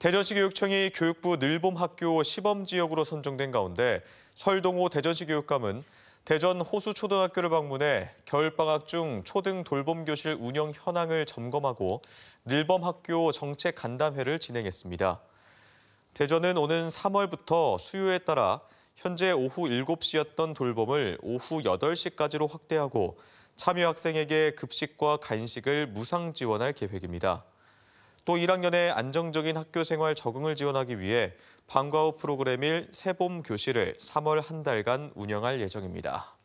대전시 교육청이 교육부 늘봄학교 시범지역으로 선정된 가운데 설동호 대전시 교육감은 대전 호수초등학교를 방문해 겨울방학 중 초등 돌봄교실 운영 현황을 점검하고 늘봄학교 정책 간담회를 진행했습니다. 대전은 오는 3월부터 수요에 따라 현재 오후 7시였던 돌봄을 오후 8시까지로 확대하고 참여 학생에게 급식과 간식을 무상 지원할 계획입니다. 또 1학년의 안정적인 학교 생활 적응을 지원하기 위해 방과 후 프로그램일 새봄 교실을 3월 한 달간 운영할 예정입니다.